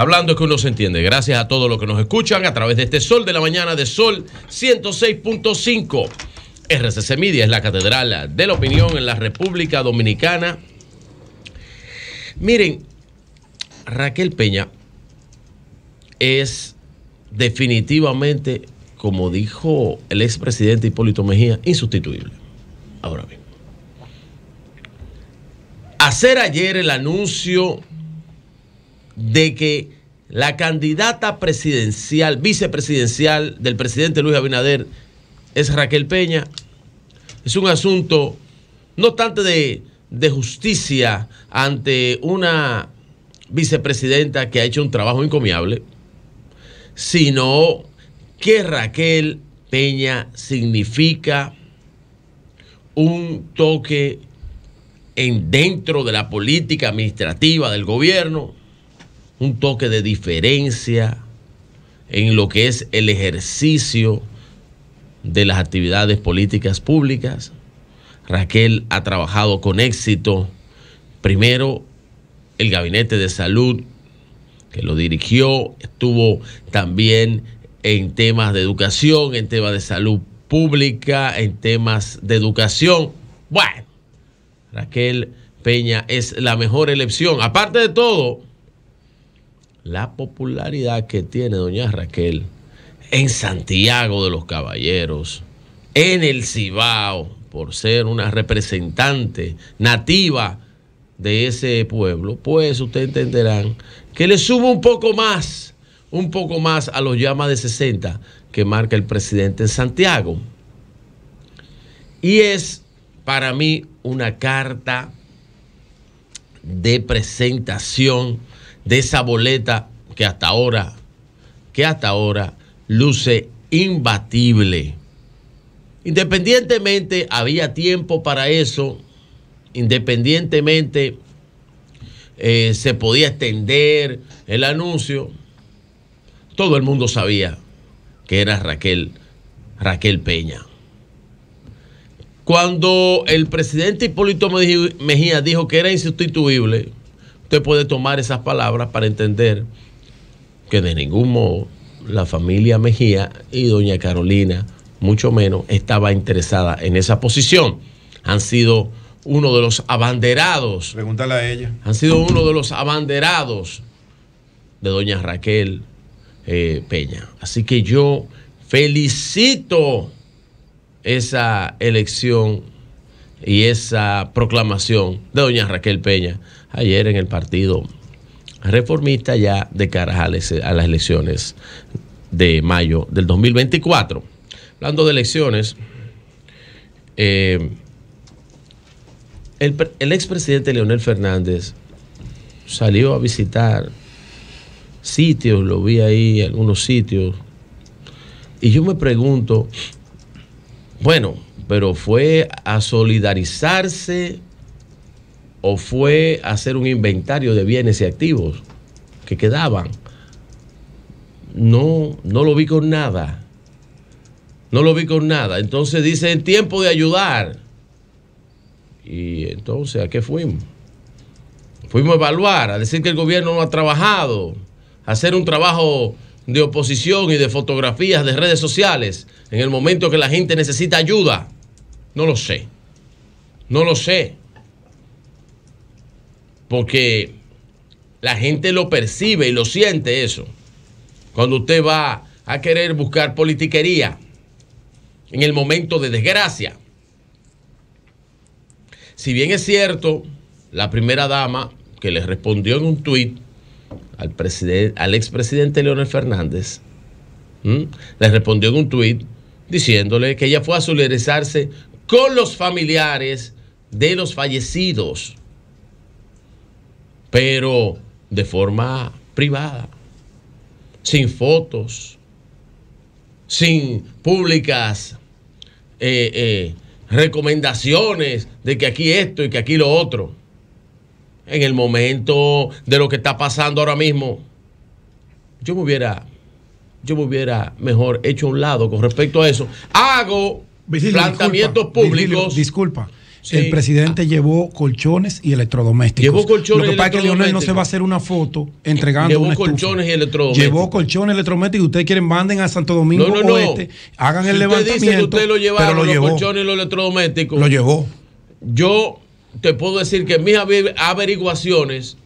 hablando es que uno se entiende. Gracias a todos los que nos escuchan a través de este Sol de la Mañana de Sol 106.5. RCC Media es la catedral de la opinión en la República Dominicana. Miren, Raquel Peña es definitivamente, como dijo el expresidente Hipólito Mejía, insustituible. Ahora bien, hacer ayer el anuncio de que la candidata presidencial, vicepresidencial del presidente Luis Abinader es Raquel Peña. Es un asunto no tanto de, justicia ante una vicepresidenta que ha hecho un trabajo encomiable, sino que Raquel Peña significa un toque en dentro de la política administrativa del gobierno un toque de diferencia en lo que es el ejercicio de las actividades políticas públicas. Raquel ha trabajado con éxito, primero, el gabinete de salud que lo dirigió, estuvo también en temas de educación, en temas de salud pública, en temas de educación. Bueno, Raquel Peña es la mejor elección. Aparte de todo, la popularidad que tiene doña Raquel en Santiago de los Caballeros, en el Cibao, por ser una representante nativa de ese pueblo, pues ustedes entenderán que le subo un poco más, un poco más a los llamas de 60 que marca el presidente en Santiago. Y es para mí una carta de presentación de esa boleta que hasta ahora, que hasta ahora luce imbatible. Independientemente, había tiempo para eso, independientemente eh, se podía extender el anuncio, todo el mundo sabía que era Raquel, Raquel Peña. Cuando el presidente Hipólito Mejía dijo que era insustituible, Usted puede tomar esas palabras para entender que de ningún modo la familia Mejía y doña Carolina, mucho menos, estaba interesada en esa posición. Han sido uno de los abanderados. Pregúntale a ella. Han sido uno de los abanderados de doña Raquel eh, Peña. Así que yo felicito esa elección y esa proclamación de doña Raquel Peña ayer en el partido reformista ya de cara a las elecciones de mayo del 2024. Hablando de elecciones, eh, el, el expresidente Leonel Fernández salió a visitar sitios, lo vi ahí, algunos sitios, y yo me pregunto, bueno, pero fue a solidarizarse o fue a hacer un inventario de bienes y activos que quedaban. No, no lo vi con nada. No lo vi con nada. Entonces dice, en tiempo de ayudar. Y entonces, ¿a qué fuimos? Fuimos a evaluar, a decir que el gobierno no ha trabajado, a hacer un trabajo de oposición y de fotografías de redes sociales en el momento que la gente necesita ayuda. No lo sé. No lo sé. Porque la gente lo percibe y lo siente eso. Cuando usted va a querer buscar politiquería en el momento de desgracia. Si bien es cierto, la primera dama que le respondió en un tuit al, al expresidente Leonel Fernández, le respondió en un tuit diciéndole que ella fue a solidarizarse con los familiares de los fallecidos, pero de forma privada, sin fotos, sin públicas eh, eh, recomendaciones de que aquí esto y que aquí lo otro. En el momento de lo que está pasando ahora mismo, yo me hubiera, yo me hubiera mejor hecho un lado con respecto a eso. Hago plantamientos públicos. disculpa. El presidente llevó colchones y electrodomésticos. Llevó colchones Lo que pasa es que Leonel no se va a hacer una foto entregando Llevó colchones y electrodomésticos. Llevó colchones y electrodomésticos. Ustedes quieren manden a Santo Domingo no, no, no. hagan el levantamiento. lo llevaron, pero lo llevó. colchones y electrodomésticos. Lo llevó. Yo te puedo decir que mis averiguaciones,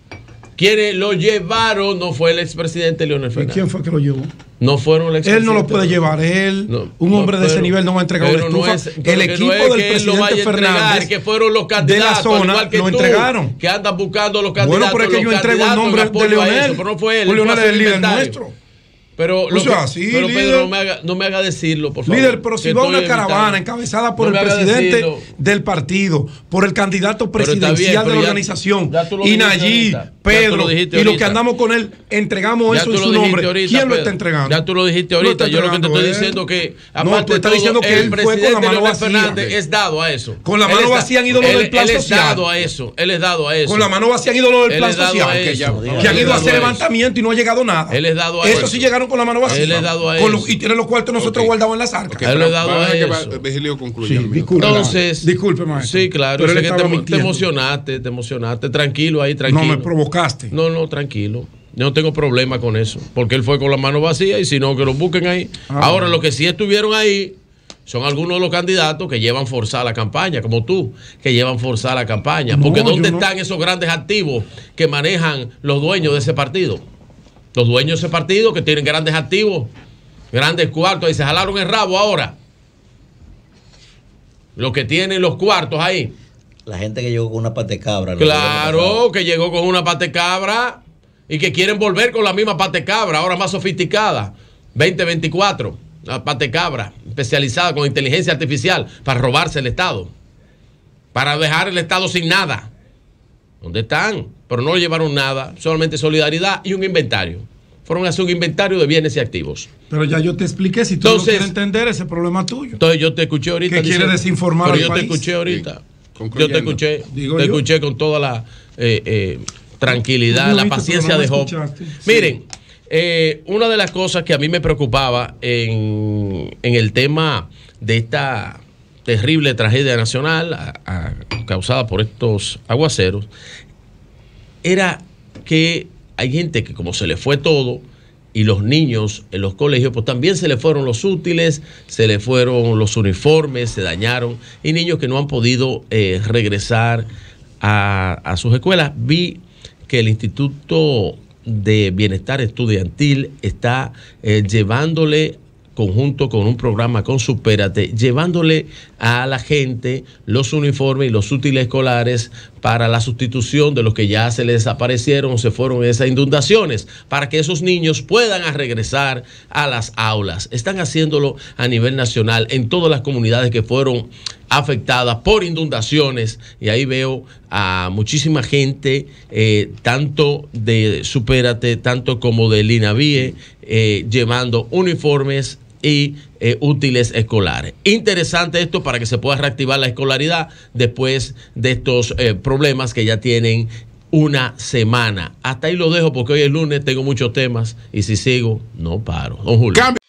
quienes lo llevaron no fue el expresidente Leonel Fernández. ¿Y quién fue que lo llevó? No fueron Él no lo puede llevar, él, un hombre de ese nivel no va a entregar una estufa. el equipo del presidente Fernández, que fueron los candidatos, de la zona, que lo entregaron. Que anda buscando los candidatos. Bueno, pero es que yo entrego el nombre de Leonel. Eso, pero no fue él. Leonel es el líder nuestro. Pero, pues pero Pedro, no me, haga, decirlo, por favor. Líder, pero si va una caravana encabezada por el presidente del partido, por el candidato presidencial de la organización, y Nayí, Pedro, y los que andamos con él, entregamos eso en su nombre. ¿Quién lo está entregando? Ya tú lo dijiste ahorita. Yo lo que te estoy diciendo que, aparte no, tú estás diciendo que él fue con la mano vacía. es dado a eso. Con la mano vacía han ido los del plan social. Él es dado a eso. Él es dado a eso. Con la mano vacía han ido los del plan social. Que han ido a hacer levantamiento y no ha llegado nada. Él es dado a eso. Eso sí llegaron con la mano vacía. Él le dado a y tiene los cuartos nosotros guardados en las arcas. él le ha dado a eso. disculpe, Entonces, disculpe, maestro. Sí, claro. Pero te, emocionaste, te emocionaste. Tranquilo ahí, tranquilo. No me provocaste. No, no, tranquilo. Yo no tengo problema con eso. Porque él fue con la mano vacía y si no, que lo busquen ahí. Ah, Ahora, los que sí estuvieron ahí son algunos de los candidatos que llevan forzada la campaña, como tú, que llevan forzada la campaña. porque ¿dónde están esos grandes activos que manejan los dueños de ese partido? Los dueños de ese partido que tienen grandes activos, grandes cuartos, y se jalaron el rabo ahora. Los que tienen los cuartos ahí. La gente que llegó con una cabra. Claro, que llegó con una patecabra y que quieren volver con la misma cabra. ahora más sofisticada. 2024, la patecabra, especializada con inteligencia artificial para robarse el Estado. Para dejar el Estado sin nada. ¿Dónde están? no llevaron nada, solamente solidaridad y un inventario. Fueron a hacer un inventario de bienes y activos. Pero ya yo te expliqué, si tú quieres entender ese problema tuyo. Entonces yo te escuché ahorita. ¿Qué quieres desinformar Pero yo te escuché ahorita. Yo te escuché, te escuché con toda la eh, eh, tranquilidad, la paciencia de Job. Miren, eh, una de las cosas que a mí me preocupaba en, el tema de esta terrible tragedia nacional causada por estos aguaceros era que hay gente que como se le fue todo, y los niños en los colegios, pues también se le fueron los útiles, se le fueron los uniformes, se dañaron, y niños que no han podido eh, regresar a, sus escuelas. Vi que el Instituto de Bienestar Estudiantil está eh, llevándole conjunto con un programa con Supérate, llevándole a la gente los uniformes y los útiles escolares para la sustitución de los que ya se les desaparecieron o se fueron esas inundaciones, para que esos niños puedan regresar a las aulas. Están haciéndolo a nivel nacional en todas las comunidades que fueron afectadas por inundaciones y ahí veo a muchísima gente, eh, tanto de Supérate, tanto como de Lina Vie, eh, llevando uniformes y eh, útiles escolares. Interesante esto para que se pueda reactivar la escolaridad después de estos eh, problemas que ya tienen una semana. Hasta ahí lo dejo porque hoy es lunes, tengo muchos temas y si sigo, no paro. Don Julio.